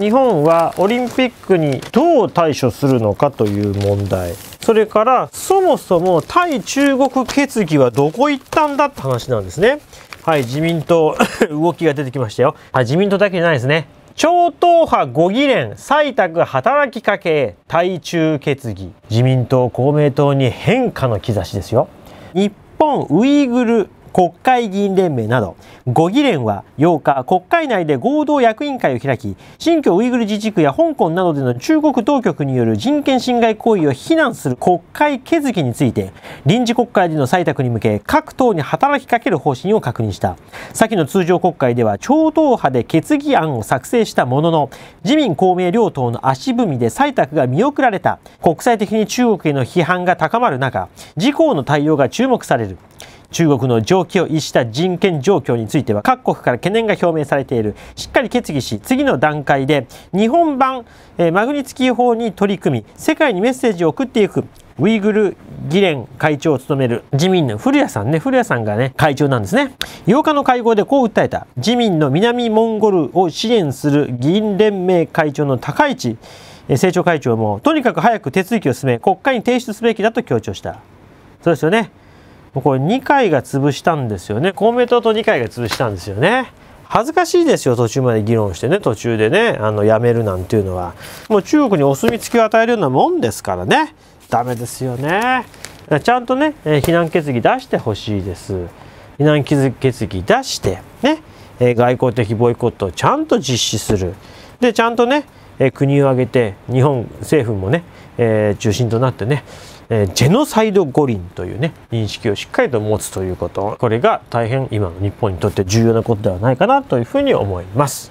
日本はオリンピックにどう対処するのかという問題それからそもそも対中国決議はどこ行ったんだって話なんですねはい自民党 動きが出てきましたよはい自民党だけじゃないですね超党派5議連採択働きかけ対中決議自民党公明党に変化の兆しですよ日本ウイグル国会議員連盟など5議連は8日国会内で合同役員会を開き新疆ウイグル自治区や香港などでの中国当局による人権侵害行為を非難する国会決議について臨時国会での採択に向け各党に働きかける方針を確認した先の通常国会では超党派で決議案を作成したものの自民公明両党の足踏みで採択が見送られた国際的に中国への批判が高まる中自公の対応が注目される中国の常軌を逸した人権状況については各国から懸念が表明されているしっかり決議し次の段階で日本版、えマグニツキー法に取り組み世界にメッセージを送っていくウイグル議連会長を務める自民の古谷さんね、古谷さんがね、会長なんですね。8日の会合でこう訴えた。自民の南モンゴルを支援する議員連盟会長の高市政調会長も、とにかく早く手続きを進め、国会に提出すべきだと強調した。そうですよね。もうこれ2回が潰したんですよね。公明党と2回が潰したんですよね。恥ずかしいですよ途中まで議論してね途中でねあのやめるなんていうのはもう中国にお墨付きを与えるようなもんですからねダメですよねちゃんとね、えー、難決議出してほしいです避難決議出してね、えー、外交的ボイコットをちゃんと実施するでちゃんとねえ国を挙げて日本政府もね、えー、中心となってね、えー、ジェノサイド五輪というね認識をしっかりと持つということこれが大変今の日本にとって重要なことではないかなというふうに思います。